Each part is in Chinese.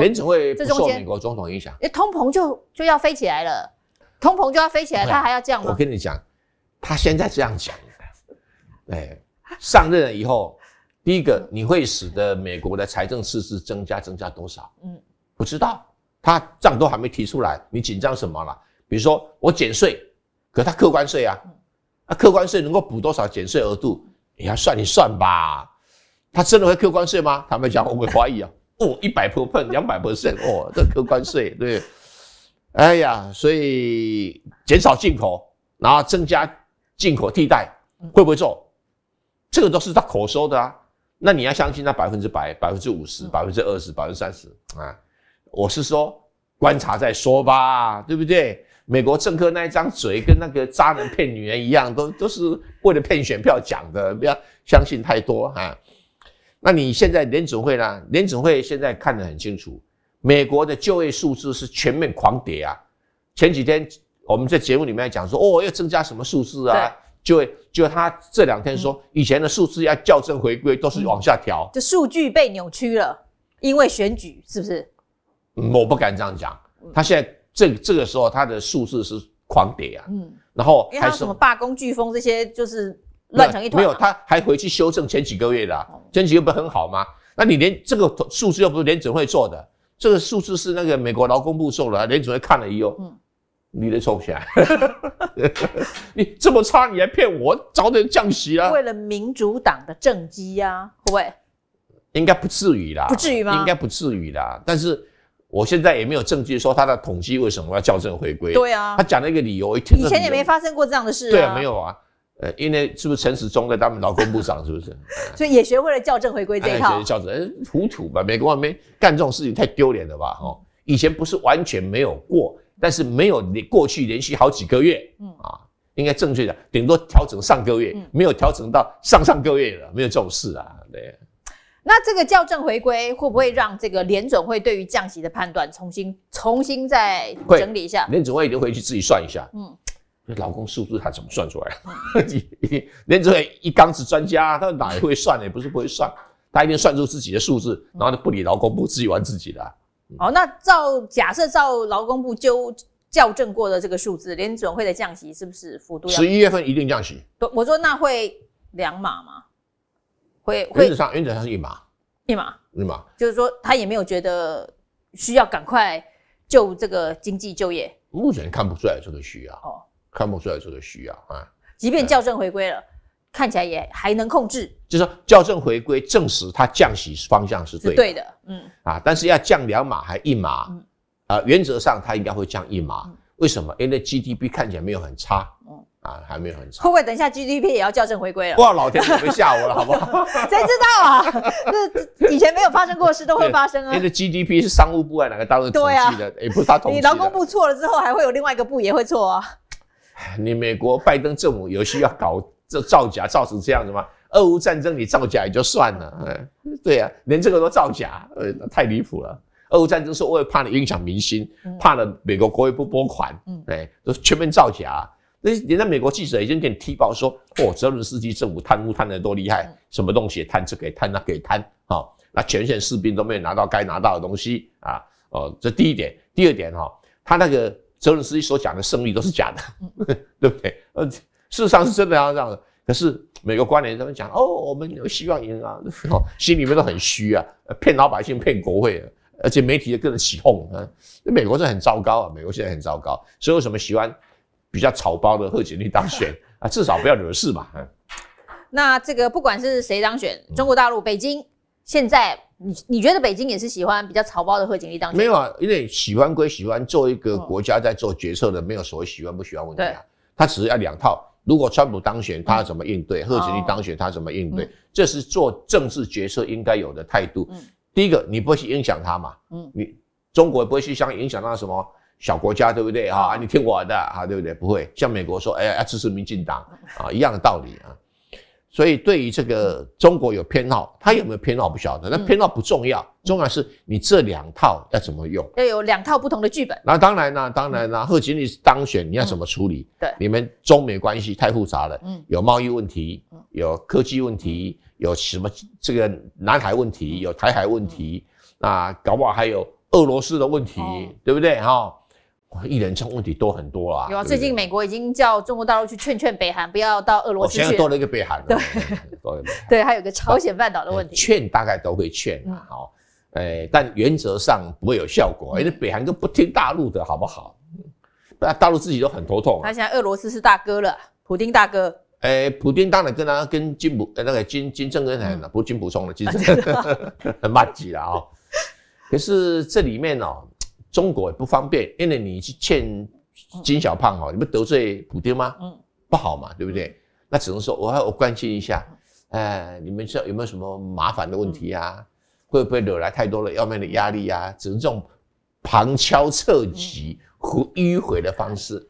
联总会不受美国总统影响，哎，通膨就就要飞起来了，通膨就要飞起来，他还要降吗？我跟你讲，他现在这样讲，哎，上任了以后，第一个你会使得美国的财政赤字增加增加多少？嗯，不知道，他账都还没提出来，你紧张什么了？比如说我减税，可他客观税啊，啊，客观税能够补多少减税额度？你要算你算吧，他真的会客观税吗？他们讲，我会怀疑啊。哦，一百 percent，两百 percent，哦，这客关税，对，哎呀，所以减少进口，然后增加进口替代，会不会做？这个都是他口说的啊，那你要相信那百分之百、百分之五十、百分之二十、百分之三十啊？我是说观察再说吧，对不对？美国政客那一张嘴跟那个渣男骗女人一样，都都是为了骗选票讲的，不要相信太多啊。那你现在联总会呢？联总会现在看得很清楚，美国的就业数字是全面狂跌啊！前几天我们在节目里面讲说，哦，要增加什么数字啊？就就他这两天说，以前的数字要校正回归都是往下调，这数据被扭曲了，因为选举是不是？我不敢这样讲，他现在这这个时候，他的数字是狂跌啊，嗯，然后还有什么罢工、飓风这些就是。乱成一团，没有，他还回去修正前几个月的，前几个月不是很好吗？那你连这个数字又不是联准会做的，这个数字是那个美国劳工部做了，联准会看了一用，你都抽不起来，你这么差你还骗我，早点降息啊！为了民主党的政绩呀，会不会？应该不至于啦。不至于吗？应该不至于啦。但是我现在也没有证据说他的统计为什么要校正回归。对啊。他讲了一个理由，我一听。以前也没发生过这样的事啊。对啊，没有啊。呃，因为是不是陈时中在们劳工部长，是不是？所以也学会了校正回归这套校正，糊涂吧，美国那边干这种事情太丢脸了吧？哦，以前不是完全没有过，但是没有过去连续好几个月，嗯啊，应该正确的，顶多调整上个月，没有调整到上上个月了，没有这种事啊。对，那这个校正回归会不会让这个联准会对于降息的判断重新重新再整理一下？联准会一定回去自己算一下，嗯。那劳工数字他怎么算出来的？联准会一缸子专家，他哪会算呢？也不是不会算，他一定算出自己的数字，然后呢不理劳工部自己玩自己的。哦，那照假设照劳工部纠校正过的这个数字，联准会的降息是不是幅度十一月份一定降息。我说那会两码吗？会会。原则上原则上是一码一码一码，就是说他也没有觉得需要赶快救这个经济就业。目前看不出来这个需要看不出来这个需要啊，即便校正回归了，看起来也还能控制。就是校正回归证实它降息方向是对的。嗯啊，但是要降两码还一码，啊，原则上它应该会降一码。为什么？因为 GDP 看起来没有很差。啊，还没有很差。会不会等一下 GDP 也要校正回归了？哇，老天准备吓我了，好不好？谁知道啊？这以前没有发生过的事都会发生啊。因为 GDP 是商务部啊，哪个单位统计的？也不是他统计你劳工部错了之后，还会有另外一个部也会错啊。你美国拜登政府有需要搞这造假、造成这样子吗？俄乌战争你造假也就算了，哎，对呀，连这个都造假，呃，那太离谱了。俄乌战争是为了怕你影响民心，怕了美国国会不拨款，嗯，哎，都全面造假。那人家美国记者已经给你踢爆说，哦，泽伦斯基政府贪污贪的多厉害，什么东西贪这给贪那给贪啊？那前线士兵都没有拿到该拿到的东西啊，哦，这第一点，第二点哈，他那个。泽伦斯基所讲的胜利都是假的，对不对？呃，事实上是真的要这样的。可是美国官员他们讲哦，我们希望赢啊，心里面都很虚啊，骗老百姓，骗国会，而且媒体也跟着起哄啊。美国是很糟糕啊，美国现在很糟糕。所以，为什么喜欢比较草包的贺锦丽当选 啊，至少不要惹事嘛。那这个不管是谁当选，中国大陆，北京。现在你你觉得北京也是喜欢比较草包的贺锦丽当选？没有啊，因为喜欢归喜欢，做一个国家在做决策的没有所谓喜欢不喜欢问题啊。他只是要两套，如果川普当选，他怎么应对；贺锦丽当选，他怎么应对？这是做政治决策应该有的态度。嗯，第一个，你不会去影响他嘛？嗯，你中国不会去像影响到什么小国家，对不对啊？你听我的啊，对不对？不会像美国说，哎，要支持民进党啊，一样的道理啊。所以对于这个中国有偏好，他有没有偏好不晓得，那偏好不重要，重要是你这两套要怎么用，要有两套不同的剧本。那当然呢，当然呢，贺锦丽当选你要怎么处理？对，你们中美关系太复杂了，嗯，有贸易问题，有科技问题，有什么这个南海问题，有台海问题，啊，搞不好还有俄罗斯的问题，对不对哈？一人唱问题多很多啊！有啊，最近美国已经叫中国大陆去劝劝北韩，不要到俄罗斯去。现在多了一个北韩对，多了。一对，对，还有个朝鲜半岛的问题。劝大概都会劝啊，好，诶，但原则上不会有效果，因为北韩都不听大陆的好不好？那大陆自己都很头痛。他现在俄罗斯是大哥了，普京大哥。诶，普京当然跟他跟金普那个金金正恩很不金补充的金正恩 很骂级了啊。可是这里面呢？中国也不方便，因为你去欠金小胖哦，你不得罪普京吗？嗯，不好嘛，对不对？那只能说我还我关心一下，哎，你们这有没有什么麻烦的问题呀？会不会惹来太多的要面的压力呀？只能这种旁敲侧击和迂回的方式。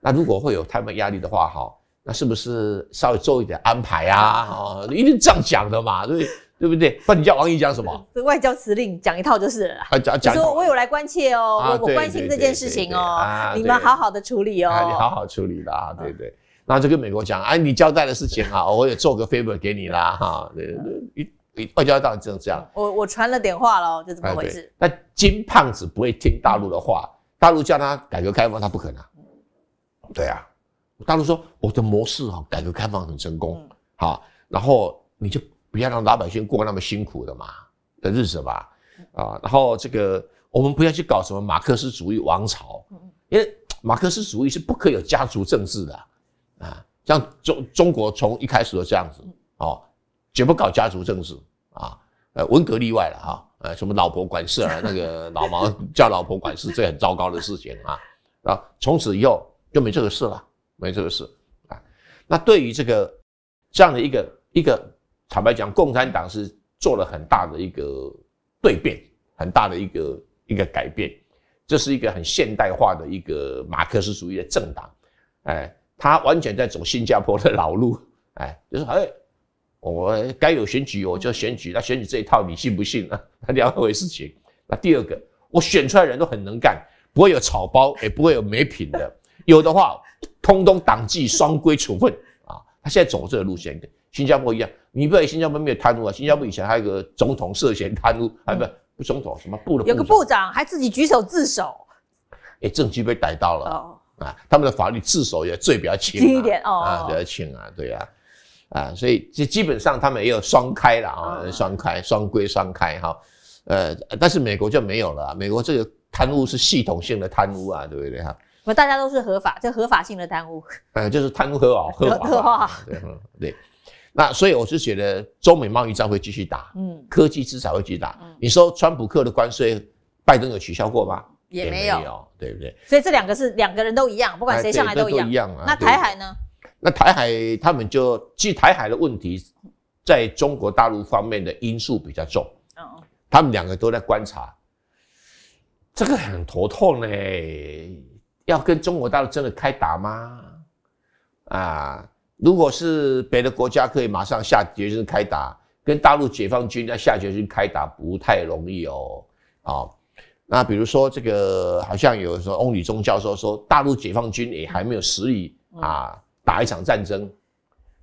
那如果会有太们压力的话哈，那是不是稍微做一点安排啊？哈，一定这样讲的嘛，对不对？对不对？那你叫王毅讲什么？外交辞令讲一套就是了。讲。说我有来关切哦，我关心这件事情哦，你们好好的处理哦。你好好处理啦，对对。然后就跟美国讲，哎，你交代的事情啊，我也做个 favor 给你啦，哈，对对。外交党这样我我传了点话喽，就怎么回事？那金胖子不会听大陆的话，大陆叫他改革开放，他不可能。对啊，大陆说我的模式哈，改革开放很成功，好，然后你就。不要让老百姓过那么辛苦的嘛的日子吧，啊，然后这个我们不要去搞什么马克思主义王朝，因为马克思主义是不可有家族政治的啊，像中中国从一开始都这样子哦，绝不搞家族政治啊，呃，文革例外了哈，呃，什么老婆管事啊，那个 老毛叫老婆管事，这很糟糕的事情啊，啊，从此以后就没这个事了，没这个事啊，那对于这个这样的一个一个。坦白讲，共产党是做了很大的一个蜕变，很大的一个一个改变。这是一个很现代化的一个马克思主义的政党，哎，他完全在走新加坡的老路，哎，就是哎，我该有选举我就选举，那选举这一套你信不信啊？两回事情。那第二个，我选出来人都很能干，不会有草包，也不会有没品的，有的话通通党纪双规处分啊。他现在走这个路线跟新加坡一样。你不道新加坡没有贪污啊？新加坡以前还有个总统涉嫌贪污，还不不总统，什么部的？有个部长还自己举手自首，也证据被逮到了哦、啊！他们的法律自首也罪比较轻，轻一点哦，啊，比较轻啊，对啊。啊，所以基基本上他们也有双开了啊，双开双规双开哈，呃，但是美国就没有了，美国这个贪污是系统性的贪污啊，对不对哈？那大家都是合法，就合法性的贪污，呃，就是贪污合法，合法，对，对。那所以我是觉得，中美贸易战会继续打，嗯，科技制裁会继续打。你说川普克的关税，拜登有取消过吗？也没有，对不对？所以这两个是两个人都一样，不管谁向来都一样。那台海呢？那台海他们就，其台海的问题，在中国大陆方面的因素比较重。嗯，他们两个都在观察，这个很头痛嘞。要跟中国大陆真的开打吗？啊？如果是别的国家可以马上下决心开打，跟大陆解放军要下决心开打不太容易哦。啊，那比如说这个，好像有说翁宇中教授说，大陆解放军也还没有实力啊，打一场战争，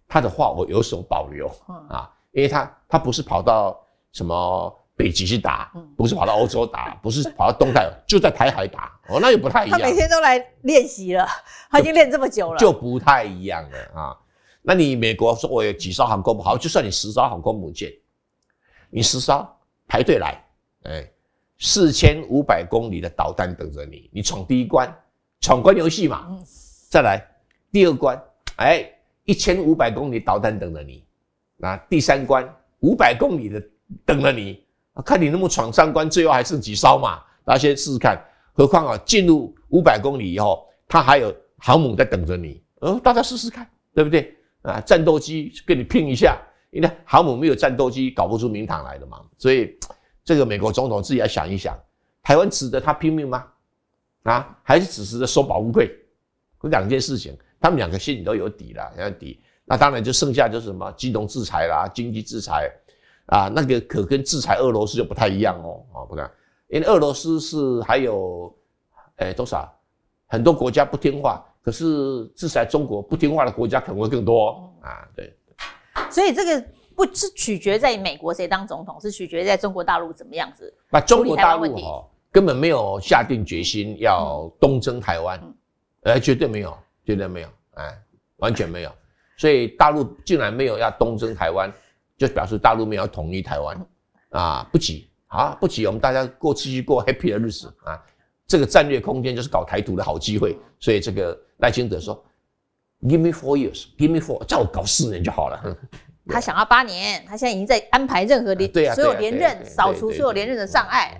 他的话我有所保留啊，因为他他不是跑到什么北极去打，不是跑到欧洲打，不是跑到东带，就在台海打哦，那又不太一样。他每天都来练习了，他已经练这么久了，就不太一样了啊。那你美国说，我有几艘航空母，好，就算你十艘航空母舰，你十艘排队来，哎，四千五百公里的导弹等着你，你闯第一关，闯关游戏嘛，再来第二关，哎，一千五百公里导弹等着你，那第三关五百公里的等着你，看你能不能闯三关，最后还剩几艘嘛？大家先试试看。何况啊，进入五百公里以后，它还有航母在等着你，呃，大家试试看，对不对？啊，战斗机跟你拼一下，因为航母没有战斗机，搞不出名堂来的嘛。所以，这个美国总统自己要想一想，台湾值得他拼命吗？啊，还是只是收保护费？这两件事情，他们两个心里都有底了，有底。那当然就剩下就是什么金融制裁啦，经济制裁啊，那个可跟制裁俄罗斯就不太一样哦。啊，不然，因为俄罗斯是还有，哎，多少很多国家不听话。可是至少中国不听话的国家可能会更多啊，对，所以这个不是取决在美国谁当总统，是取决在中国大陆怎么样子。那中国大陆根本没有下定决心要东征台湾，呃，绝对没有，绝对没有，哎，完全没有。所以大陆竟然没有要东征台湾，就表示大陆没有统一台湾啊，不急啊，不急，我们大家过继续过 happy 的日子啊。这个战略空间就是搞台独的好机会，所以这个。赖清德说：“Give me four years, give me four，叫我搞四年就好了。”他想要八年，他现在已经在安排任何的，所有连任扫除所有连任的障碍。